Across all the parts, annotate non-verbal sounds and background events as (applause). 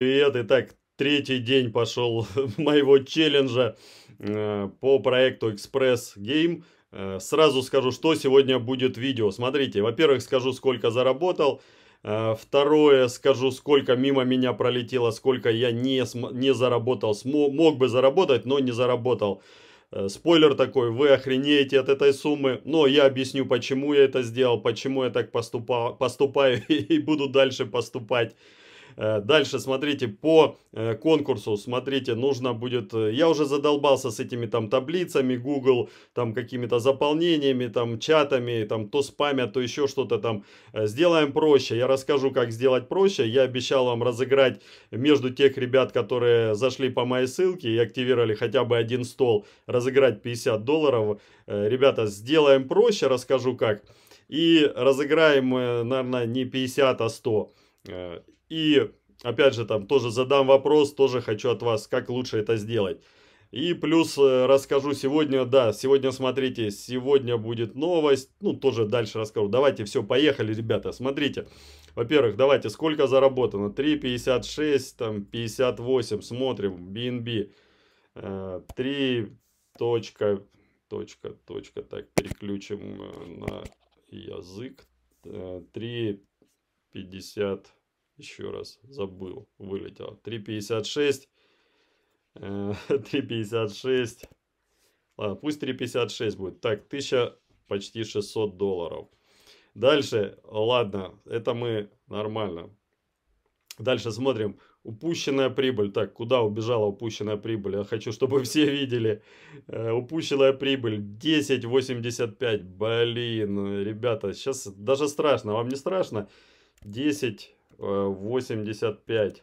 Привет, итак, третий день пошел (laughs) моего челленджа э, по проекту Express Game. Э, сразу скажу, что сегодня будет видео. Смотрите, во-первых, скажу, сколько заработал. Э, второе, скажу, сколько мимо меня пролетело, сколько я не, не заработал. Смо мог бы заработать, но не заработал. Э, спойлер такой, вы охренеете от этой суммы, но я объясню, почему я это сделал, почему я так поступал, поступаю (laughs) и буду дальше поступать. Э, дальше, смотрите, по э, конкурсу, смотрите, нужно будет... Э, я уже задолбался с этими там таблицами Google, там какими-то заполнениями, там чатами, там то спамят, то еще что-то там. Сделаем проще. Я расскажу, как сделать проще. Я обещал вам разыграть между тех ребят, которые зашли по моей ссылке и активировали хотя бы один стол, разыграть 50 долларов. Ребята, сделаем проще, расскажу как. И разыграем, наверное, не 50, а 100. И опять же там тоже задам вопрос, тоже хочу от вас, как лучше это сделать. И плюс э, расскажу сегодня, да, сегодня смотрите, сегодня будет новость, ну тоже дальше расскажу. Давайте, все, поехали, ребята, смотрите. Во-первых, давайте, сколько заработано? 3,56, там 58, смотрим, BNB. 3, э, точка, точка, точка, так, переключим э, на язык. 3,50 еще раз забыл, вылетел. 3.56. 3.56. Ладно, пусть 3.56 будет. Так, 1000, почти 600 долларов. Дальше, ладно, это мы нормально. Дальше смотрим. Упущенная прибыль. Так, куда убежала упущенная прибыль? Я хочу, чтобы (laughs) все видели. Э, упущенная прибыль 10.85. Блин, ребята, сейчас даже страшно. Вам не страшно? 10 85.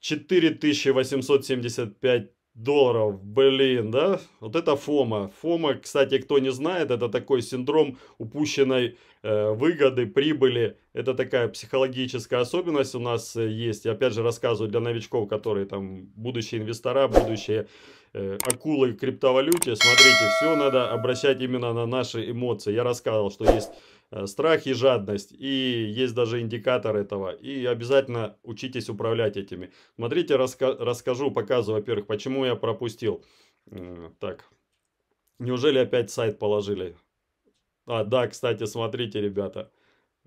4875 долларов, блин, да? Вот это ФОМА. ФОМА, кстати, кто не знает, это такой синдром упущенной э, выгоды, прибыли. Это такая психологическая особенность у нас э, есть. Я опять же рассказываю для новичков, которые там будущие инвестора, будущие э, акулы криптовалюте. Смотрите, все надо обращать именно на наши эмоции. Я рассказывал, что есть Э, страх и жадность. И есть даже индикатор этого. И обязательно учитесь управлять этими. Смотрите, раска расскажу, показываю, во-первых, почему я пропустил. Так, неужели опять сайт положили? А, да, кстати, смотрите, ребята.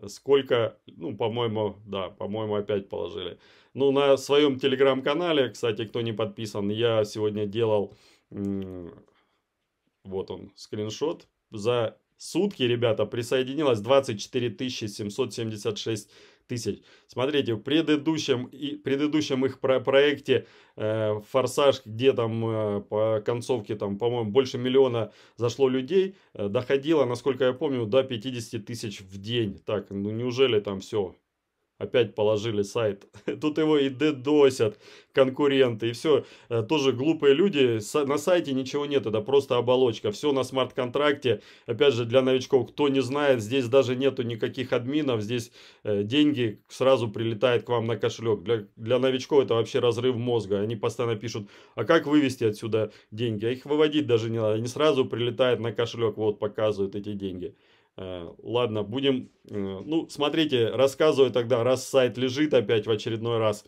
Сколько, ну, по-моему, да, по-моему, опять положили. Ну, на своем телеграм-канале, кстати, кто не подписан, я сегодня делал, вот он, скриншот за сутки, ребята, присоединилось 24 776 тысяч. Смотрите, в предыдущем, и, предыдущем их про проекте э, «Форсаж», где там э, по концовке, там, по-моему, больше миллиона зашло людей, э, доходило, насколько я помню, до 50 тысяч в день. Так, ну неужели там все? Опять положили сайт. (laughs) Тут его и дедосят конкуренты. И все, э, тоже глупые люди. На сайте ничего нет, это просто оболочка. Все на смарт-контракте. Опять же, для новичков, кто не знает, здесь даже нету никаких админов. Здесь э, деньги сразу прилетают к вам на кошелек. Для, для новичков это вообще разрыв мозга. Они постоянно пишут, а как вывести отсюда деньги? А их выводить даже не надо. Они сразу прилетают на кошелек. Вот показывают эти деньги. Э, ладно, будем... Э, ну, смотрите, рассказываю тогда, раз сайт лежит опять в очередной раз.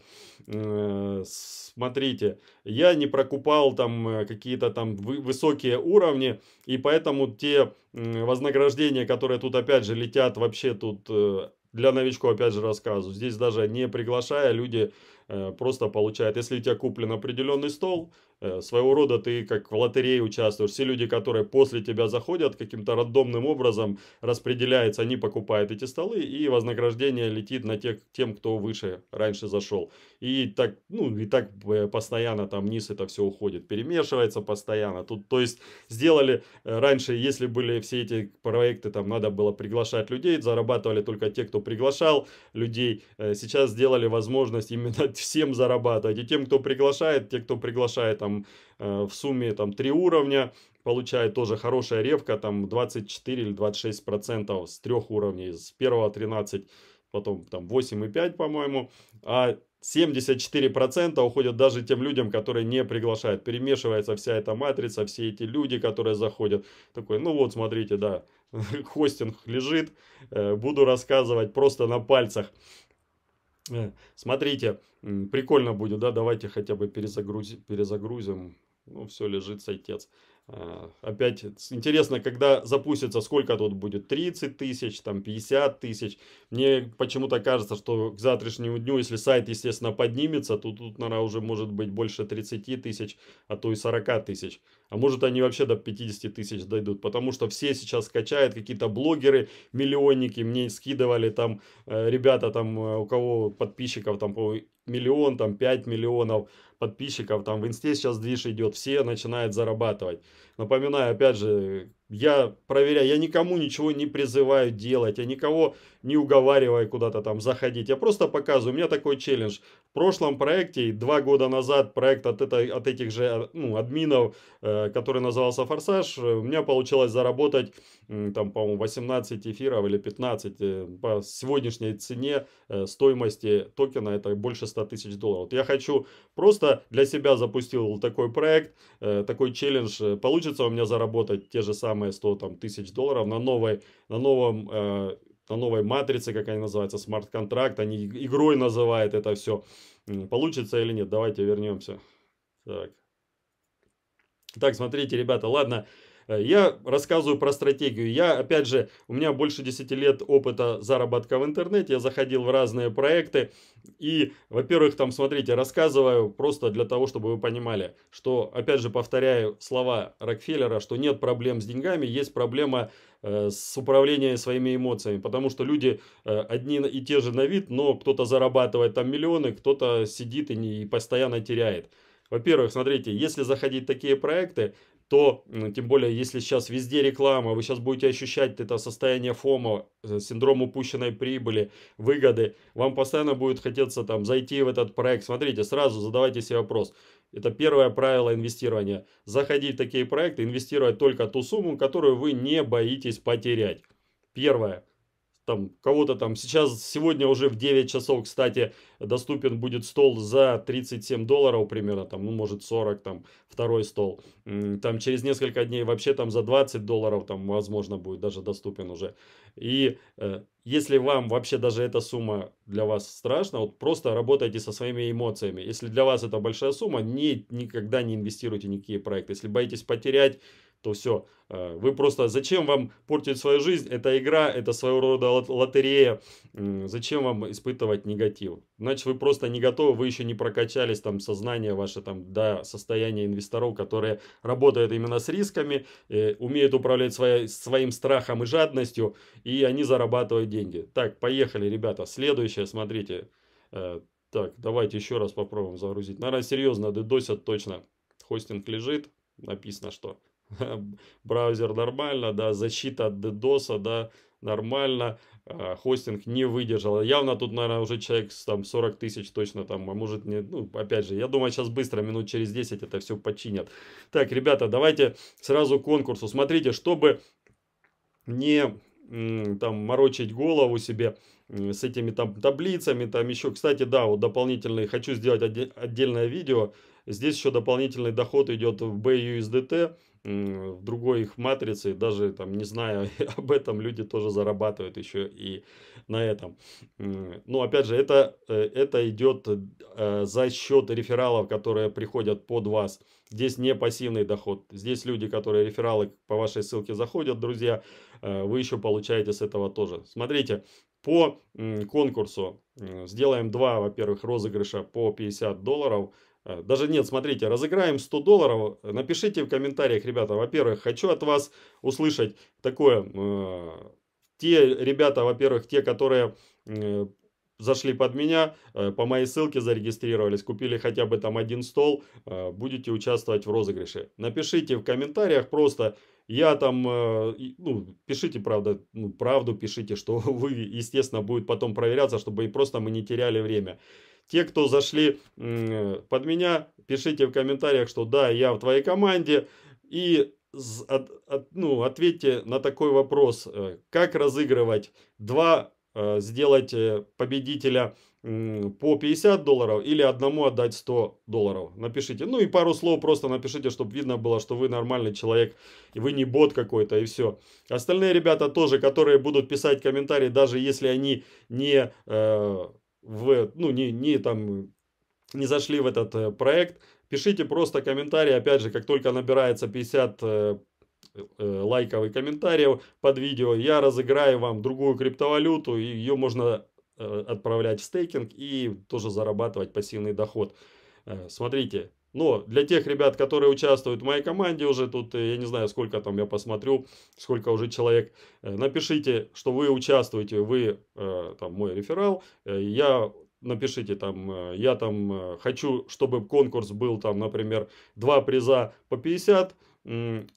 Э, смотрите, я не прокупал там какие-то там высокие уровни, и поэтому те вознаграждения, которые тут опять же летят, вообще тут для новичков опять же рассказываю. Здесь даже не приглашая, люди Э, просто получает, если у тебя куплен определенный стол, э, своего рода ты как в лотерее участвуешь. Все люди, которые после тебя заходят, каким-то рандомным образом распределяются, они покупают эти столы, и вознаграждение летит на тех, тем, кто выше раньше зашел. И так, ну, и так э, постоянно там вниз это все уходит, перемешивается постоянно. Тут, то есть, сделали раньше, если были все эти проекты, там надо было приглашать людей, зарабатывали только те, кто приглашал людей. Сейчас сделали возможность именно зарабатывать, всем зарабатывать. И тем, кто приглашает, те, кто приглашает там э, в сумме там три уровня, получает тоже хорошая ревка, там 24 или 26 процентов с трех уровней, с первого 13, потом там 8 и 5 по-моему. А 74% уходят даже тем людям, которые не приглашают. Перемешивается вся эта матрица, все эти люди, которые заходят. Такой, ну вот, смотрите, да, (laughs) хостинг лежит, э, буду рассказывать просто на пальцах. Э, смотрите, прикольно будет, да, давайте хотя бы перезагрузим, перезагрузим. Ну, все, лежит сайтец. А, опять интересно, когда запустится, сколько тут будет, 30 тысяч, там 50 тысяч. Мне почему-то кажется, что к завтрашнему дню, если сайт, естественно, поднимется, то тут, наверное, уже может быть больше 30 тысяч, а то и 40 тысяч. А может они вообще до 50 тысяч дойдут, потому что все сейчас скачают какие-то блогеры, миллионники, мне скидывали там э, ребята, там э, у кого подписчиков там по миллион, там 5 миллионов подписчиков, там в инсте сейчас движ идет, все начинают зарабатывать. Напоминаю, опять же, я проверяю, я никому ничего не призываю делать, я никого не уговариваю куда-то там заходить. Я просто показываю, у меня такой челлендж. В прошлом проекте, два года назад, проект от, этой, от этих же ну, админов, э, который назывался «Форсаж», э, у меня получилось заработать, там, по-моему, 18 эфиров или 15 э, по сегодняшней цене стоимости токена, это больше 100 тысяч долларов. Вот я хочу, просто для себя запустил такой проект, такой челлендж, получить получится у меня заработать те же самые 100 там, тысяч долларов на новой, на новом э, на новой матрице, как они называются, смарт-контракт, они игрой называют это все. Получится или нет? Давайте вернемся. Так, так смотрите, ребята, ладно, Э, я рассказываю про стратегию. Я, опять же, у меня больше 10 лет опыта заработка в интернете. Я заходил в разные проекты. И, во-первых, там, смотрите, рассказываю просто для того, чтобы вы понимали, что, опять же, повторяю слова Рокфеллера, что нет проблем с деньгами, есть проблема э, с управлением своими эмоциями, потому что люди э, одни и те же на вид, но кто-то зарабатывает там миллионы, кто-то сидит и, не, и постоянно теряет. Во-первых, смотрите, если заходить в такие проекты, то, тем более, если сейчас везде реклама, вы сейчас будете ощущать это состояние фома, э, синдром упущенной прибыли, выгоды, вам постоянно будет хотеться там зайти в этот проект. Смотрите, сразу задавайте себе вопрос. Это первое правило инвестирования. Заходить в такие проекты, инвестировать только ту сумму, которую вы не боитесь потерять. Первое там кого-то там сейчас, сегодня уже в 9 часов, кстати, доступен будет стол за 37 долларов примерно, там, ну, может, 40, там, второй стол. Там через несколько дней вообще там за 20 долларов, там, возможно, будет даже доступен уже. И э, если вам вообще даже эта сумма для вас страшна, вот просто работайте со своими эмоциями. Если для вас это большая сумма, не, никогда не инвестируйте в никакие проекты. Если боитесь потерять то все. Э, вы просто, зачем вам портить свою жизнь? Это игра, это своего рода лотерея. Зачем вам испытывать негатив? Значит, вы просто не готовы, вы еще не прокачались, там, сознание ваше, там, до состояния инвесторов, которые работают именно с рисками, э, умеют управлять своей, своим страхом и жадностью, и они зарабатывают деньги. Так, поехали, ребята. Следующее, смотрите. Э, так, давайте еще раз попробуем загрузить. Наверное, серьезно, дедосят точно. Хостинг лежит, написано, что (laughs) браузер нормально, да, защита от DDoS, да, нормально, а, хостинг не выдержал. Явно тут, наверное, уже человек там 40 тысяч точно там, а может не, ну, опять же, я думаю, сейчас быстро, минут через 10 это все починят. Так, ребята, давайте сразу к конкурсу. Смотрите, чтобы не там морочить голову себе с этими там таблицами, там еще, кстати, да, вот дополнительный, хочу сделать отдельное видео, здесь еще дополнительный доход идет в BUSDT, в другой их матрице, даже там не зная (laughs) об этом, люди тоже зарабатывают еще и на этом. Но ну, опять же, это, э, это идет э, за счет рефералов, которые приходят под вас. Здесь не пассивный доход. Здесь люди, которые рефералы по вашей ссылке заходят, друзья, э, вы еще получаете с этого тоже. Смотрите, по конкурсу сделаем два, во-первых, розыгрыша по 50 долларов а, даже нет, смотрите, разыграем 100 долларов. Напишите в комментариях, ребята. Во-первых, хочу от вас услышать такое. Э, те ребята, во-первых, те, которые э, зашли под меня, э, по моей ссылке зарегистрировались, купили хотя бы там один стол, будете участвовать в розыгрыше. Напишите в комментариях просто, я там, ну, пишите, правда, ну, правду пишите, что (laughs) вы, естественно, будет потом проверяться, чтобы и просто мы не теряли время. Те, кто зашли под меня, пишите в комментариях, что да, я в твоей команде. И от, от, ну, ответьте на такой вопрос, э, как разыгрывать два э, сделать э, победителя по 50 долларов или одному отдать 100 долларов. Напишите. Ну и пару слов просто напишите, чтобы видно было, что вы нормальный человек, и вы не бот какой-то, и все. Остальные ребята тоже, которые будут писать комментарии, даже если они не э, в, ну, не, не там, не зашли в этот э, проект, пишите просто комментарии. Опять же, как только набирается 50 э, э, лайков и комментариев под видео, я разыграю вам другую криптовалюту, и ее можно отправлять в стейкинг и тоже зарабатывать пассивный доход. Смотрите, но для тех ребят, которые участвуют в моей команде уже тут, э, я не знаю, сколько там я посмотрю, сколько уже человек, э, напишите, что вы участвуете, вы э, там мой реферал, я напишите там, я там хочу, чтобы конкурс был там, например, два приза по 50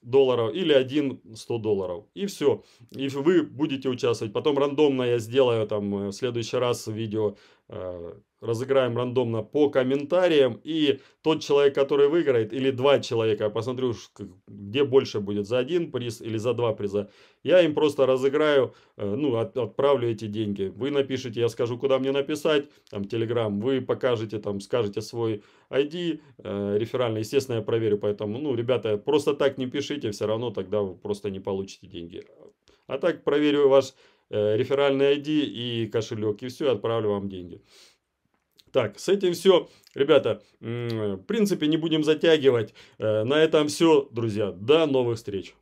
долларов или один 100 долларов. И все. И вы будете участвовать. Потом рандомно я сделаю там в следующий раз видео разыграем рандомно по комментариям. И тот человек, который выиграет, или два человека, я посмотрю, где больше будет, за один приз или за два приза. Я им просто разыграю, э, ну, отправлю эти деньги. Вы напишите, я скажу, куда мне написать, там, Телеграм. Вы покажете, там, скажете свой ID э, реферальный. Естественно, я проверю, поэтому, ну, ребята, просто так не пишите, все равно тогда вы просто не получите деньги. А так проверю ваш э, реферальный ID и кошелек, и все, отправлю вам деньги. Так, с этим все. Ребята, в принципе, не будем затягивать. Э, на этом все, друзья. До новых встреч.